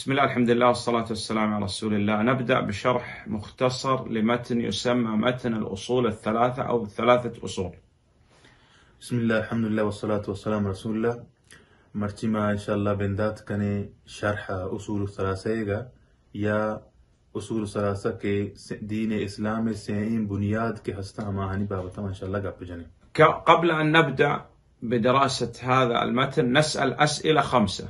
بسم الله الحمد لله والصلاة والسلام على رسول الله نبدأ بشرح مختصر لمتن يسمى متن الأصول الثلاثة أو الثلاثة أصول بسم الله الحمد لله والصلاة والسلام على رسول الله مرتما إن شاء الله بندات كان شرح أصول الثلاثة يا أصول الثلاثة كي دين إسلام سين بنياد كي هستا ما هني بابتما إن شاء الله قبل قبل أن نبدأ بدراسة هذا المتن نسأل أسئلة خمسة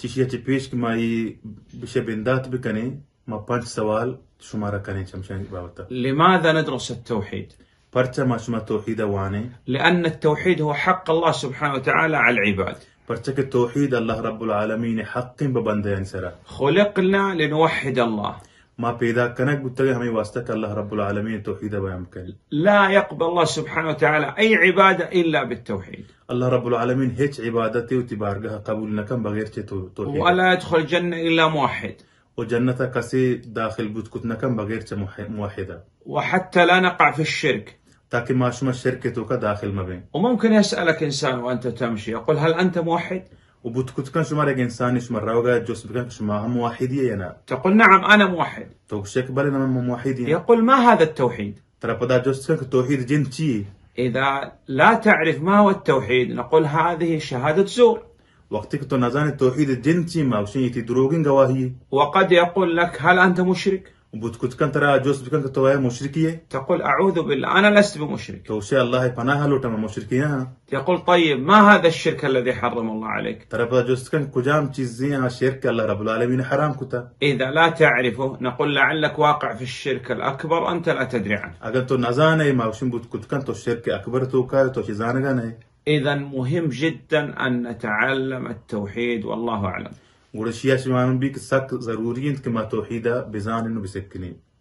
تشيه چشیہ كما اي بشي بندات بكني ما پانچ سوال شمارة كانت شمشان بابتا لماذا ندرس التوحيد؟ برشا ما شما توحيد واني لأن التوحيد هو حق الله سبحانه وتعالى على العباد برشك التوحيد الله رب العالمين حق ببندين سرا خلقنا لنوحد الله ما بيدا كنك بتجه همي واستك الله رب العالمين توحيد بيامكن لا يقبل الله سبحانه وتعالى أي عبادة إلا بالتوحيد الله رب العالمين هيك عبادتي وتباركها قبولنا كم بغير توحيد ولا يدخل الجنة إلا موحد وجنة كسي داخل بوتكتنا كم بغير موحدة وحتى لا نقع في الشرك تاكي ما شما الشركة داخل ما بين وممكن يسألك إنسان وأنت تمشي يقول هل أنت موحد؟ وبتكون شما انسان شو مرة شما جوس جوسف شو ما هم موحدية أنا يعني. تقول نعم أنا موحد طيب، شيك توكشيك أنا من موحدين يقول ما هذا التوحيد ترى بدا جوس جوسف التوحيد جن تي إذا لا تعرف ما هو التوحيد نقول هذه شهادة زور وقتك تنازان التوحيد الجنتي ما وشين يتدروغين جواهي وقد يقول لك هل أنت مشرك بتكون كنت ترى جوز بكن كتوايا مشركية تقول أعوذ بالله أنا لست بمشرك تو توشي الله يبناها لو تم مشركيها تقول طيب ما هذا الشرك الذي حرم الله عليك ترى جوز كن كجام تشيزين شرك الله رب العالمين حرام كتا إذا لا تعرفه نقول لعلك واقع في الشرك الأكبر أنت لا تدري عنه أقل تو نزاني ما وشين بتكون كن تو الشرك أكبر تو كار تو شيزاني إذا مهم جدا أن نتعلم التوحيد والله أعلم ولا شي باك السك ضروري انت كما توحيده بزان انه بسكنين